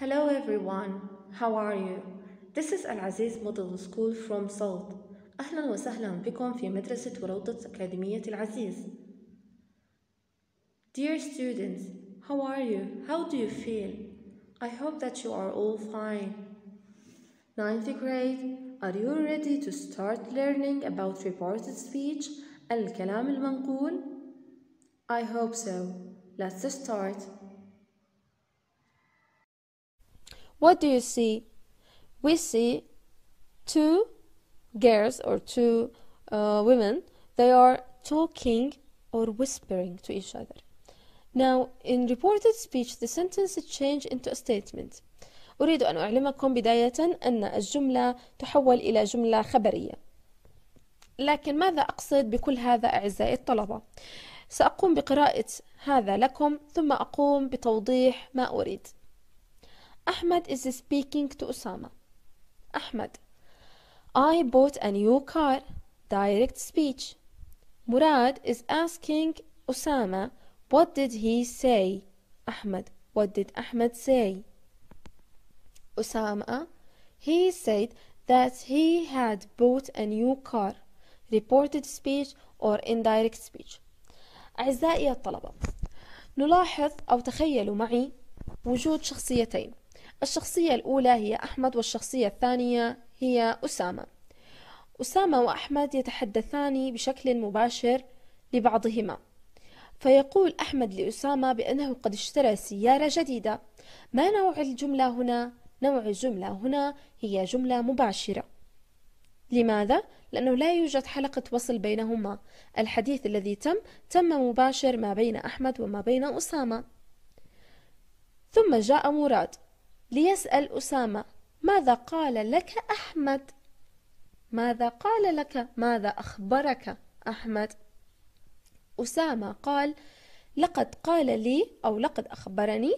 Hello everyone, how are you? This is Al-Aziz Middle School from Salt. أهلا وسهلا بكم في مدرسة وروضة أكاديمية العزيز. Dear students, how are you? How do you feel? I hope that you are all fine. Ninth grade, are you ready to start learning about reported speech الكلام المنقول? I hope so. Let's start. What do you see? We see two girls or two uh, women. They are talking or whispering to each other. Now, in reported speech, the sentence changed into a statement. أريد أن أعلمكم بداية أن الجملة تحول إلى جملة خبرية. لكن ماذا أقصد بكل هذا أعزائي الطلبة؟ سأقوم بقراءة هذا لكم ثم أقوم بتوضيح ما أريد. Ahmed is speaking to Osama. Ahmed, I bought a new car. Direct speech. Murad is asking Osama, what did he say? Ahmed, what did Ahmed say? Osama, he said that he had bought a new car. Reported speech or indirect speech. أعزائي الطلبة نلاحظ أو تخيلوا معي وجود شخصيتين الشخصية الأولى هي أحمد والشخصية الثانية هي أسامة أسامة وأحمد يتحدثان بشكل مباشر لبعضهما فيقول أحمد لأسامة بأنه قد اشترى سيارة جديدة ما نوع الجملة هنا؟ نوع الجملة هنا هي جملة مباشرة لماذا؟ لأنه لا يوجد حلقة وصل بينهما الحديث الذي تم تم مباشر ما بين أحمد وما بين أسامة ثم جاء مراد ليسأل أسامة ماذا قال لك أحمد؟ ماذا قال لك؟ ماذا أخبرك أحمد؟ أسامة قال: لقد قال لي أو لقد أخبرني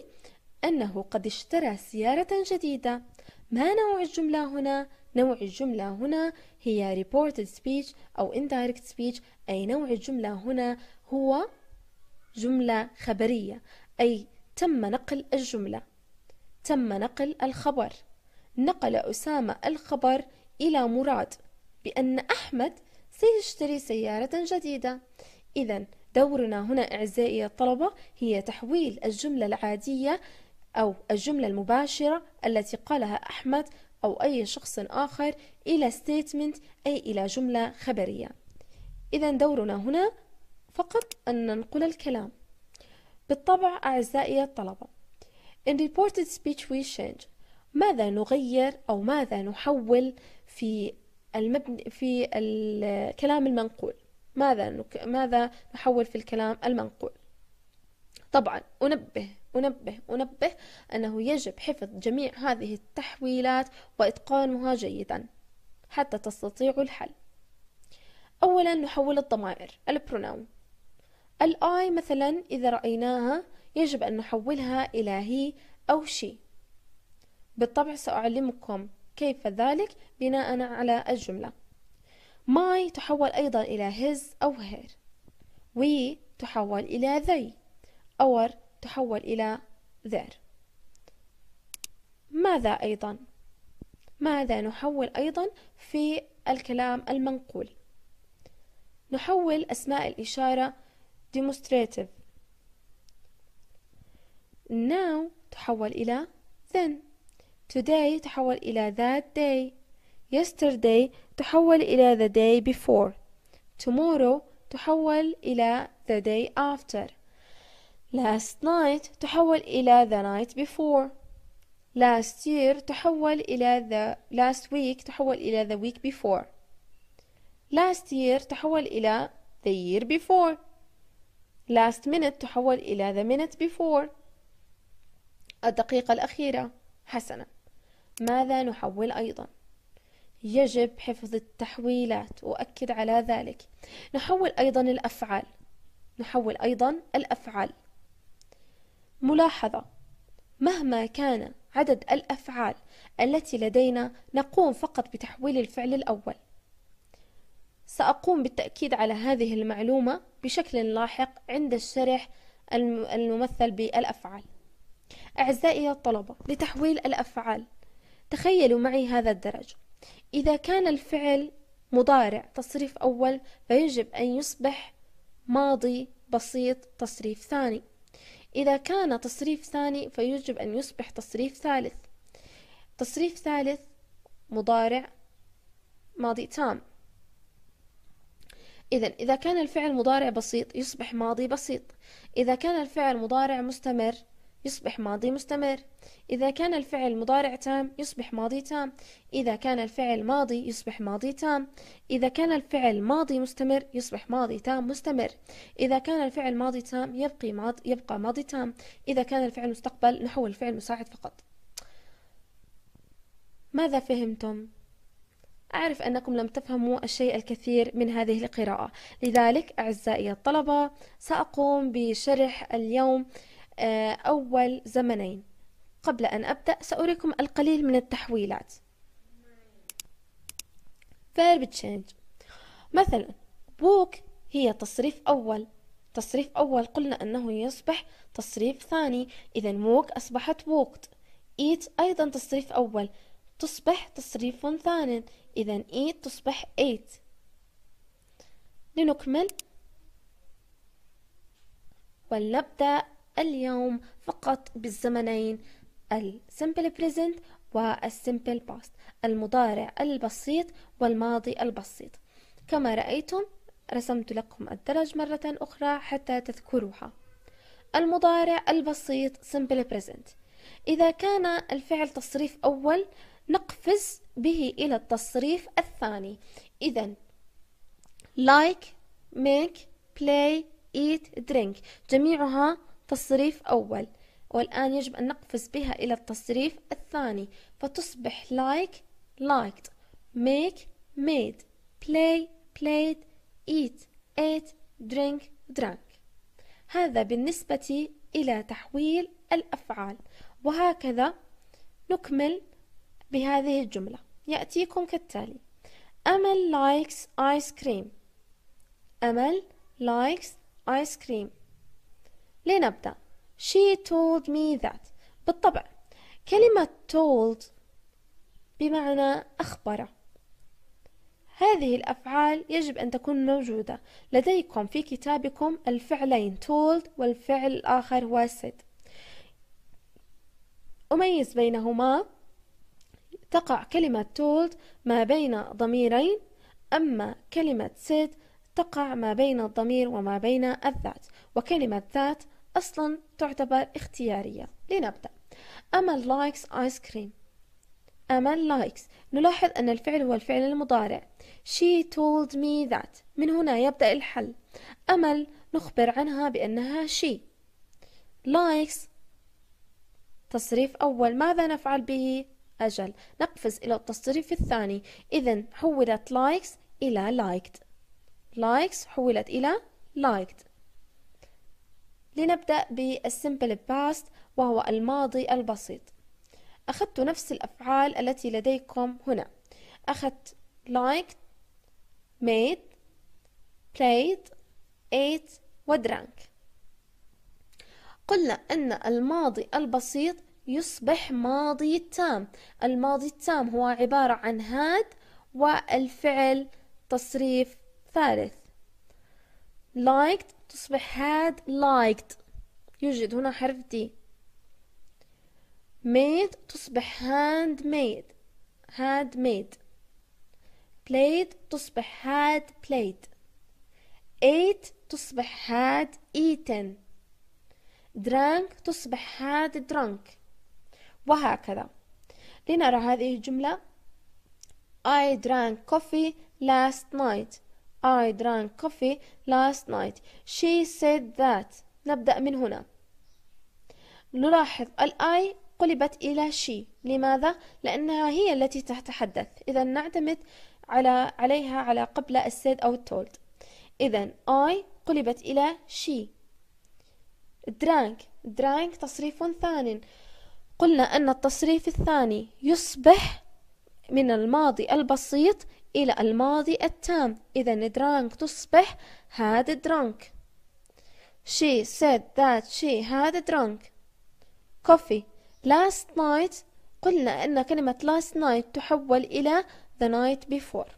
أنه قد اشترى سيارة جديدة. ما نوع الجملة هنا؟ نوع الجملة هنا هي reported speech أو indirect speech أي نوع الجملة هنا هو جملة خبرية أي تم نقل الجملة تم نقل الخبر نقل أسامة الخبر إلى مراد بأن أحمد سيشتري سيارة جديدة إذا دورنا هنا أعزائي الطلبة هي تحويل الجملة العادية أو الجملة المباشرة التي قالها أحمد أو أي شخص آخر إلى statement أي إلى جملة خبرية إذا دورنا هنا فقط أن ننقل الكلام بالطبع أعزائي الطلبة In reported speech we change ماذا نغير أو ماذا نحول في المبني في الكلام المنقول ماذا نك... ماذا نحول في الكلام المنقول طبعا أنبه أنبه أنبه أنه يجب حفظ جميع هذه التحويلات وإتقانها جيدا حتى تستطيعوا الحل أولا نحول الضمائر البروناون الآي مثلا إذا رأيناها يجب أن نحولها إلى هي أو شي بالطبع سأعلمكم كيف ذلك بناء على الجملة my تحول أيضا إلى his أو her we تحول إلى they our تحول إلى their ماذا أيضا ماذا نحول أيضا في الكلام المنقول نحول أسماء الإشارة demonstrative now تحول إلى then today تحول إلى that day yesterday تحول إلى the day before tomorrow تحول إلى the day after last night تحول إلى the night before last year تحول إلى the last week تحول إلى the week before last year تحول إلى the year before last minute تحول إلى the minute before الدقيقة الأخيرة حسنا ماذا نحول أيضا يجب حفظ التحويلات وأكد على ذلك نحول أيضا الأفعال نحول أيضا الأفعال ملاحظة مهما كان عدد الأفعال التي لدينا نقوم فقط بتحويل الفعل الأول سأقوم بالتأكيد على هذه المعلومة بشكل لاحق عند الشرح الممثل بالأفعال أعزائي الطلبة لتحويل الأفعال تخيلوا معي هذا الدرج إذا كان الفعل مضارع تصريف أول فيجب أن يصبح ماضي بسيط تصريف ثاني إذا كان تصريف ثاني فيجب أن يصبح تصريف ثالث تصريف ثالث مضارع ماضي تام إذا إذا كان الفعل مضارع بسيط يصبح ماضي بسيط إذا كان الفعل مضارع مستمر يصبح ماضي مستمر إذا كان الفعل مضارع تام يصبح ماضي تام إذا كان الفعل ماضي يصبح ماضي تام إذا كان الفعل ماضي مستمر يصبح ماضي تام مستمر إذا كان الفعل ماضي تام يبقي ماضي يبقى ماضي تام إذا كان الفعل مستقبل نحو الفعل مساعد فقط ماذا فهمتم؟ أعرف أنكم لم تفهموا الشيء الكثير من هذه القراءة لذلك أعزائي الطلبة سأقوم بشرح اليوم آه، أول زمنين قبل أن أبدأ سأريكم القليل من التحويلات verb change مثلا book هي تصريف أول تصريف أول قلنا أنه يصبح تصريف ثاني إذا walk أصبحت walked eat أيضا تصريف أول تصبح تصريف ثان إذا eat تصبح eat لنكمل ولنبدأ اليوم فقط بالزمنين السمبل present والسمبل باست المضارع البسيط والماضي البسيط كما رأيتم رسمت لكم الدرج مرة أخرى حتى تذكروها المضارع البسيط simple present إذا كان الفعل تصريف أول نقفز به إلى التصريف الثاني إذا like make play eat drink جميعها تصريف أول والآن يجب أن نقفز بها إلى التصريف الثاني فتصبح like liked make made play played eat ate drink drank هذا بالنسبة إلى تحويل الأفعال وهكذا نكمل بهذه الجملة يأتيكم كالتالي أمل likes ice cream أمل likes ice cream لنبدأ She told me that بالطبع كلمة told بمعنى أخبر هذه الأفعال يجب أن تكون موجودة لديكم في كتابكم الفعلين told والفعل الآخر هو said أميز بينهما تقع كلمة told ما بين ضميرين أما كلمة said تقع ما بين الضمير وما بين الذات وكلمة ذات أصلا تعتبر اختيارية لنبدأ أمل لايكس آيس كريم أمل لايكس نلاحظ أن الفعل هو الفعل المضارع She told me that من هنا يبدأ الحل أمل نخبر عنها بأنها she لايكس تصريف أول ماذا نفعل به؟ أجل نقفز إلى التصريف الثاني إذا حولت لايكس إلى liked لايكس حولت إلى liked لنبدأ بالسمبل باست وهو الماضي البسيط أخذت نفس الأفعال التي لديكم هنا أخذت liked made played ate ودرانك قلنا أن الماضي البسيط يصبح ماضي تام الماضي التام هو عبارة عن هاد والفعل تصريف ثالث liked تصبح had liked يوجد هنا حرف دي made تصبح handmade had made played تصبح had played ate تصبح had eaten drank تصبح had drunk وهكذا لنرى هذه الجملة I drank coffee last night I drank coffee last night she said that نبدأ من هنا نلاحظ I قلبت إلى she. لماذا؟ لأنها هي التي تتحدث إذا نعتمد على عليها على قبل السيد أو التولد إذا I قلبت إلى she drank drank تصريف ثان قلنا أن التصريف الثاني يصبح من الماضي البسيط إلى الماضي التام إذا درانك تصبح had drunk She said that she had drunk coffee last night قلنا أن كلمة last night تحول إلى the night before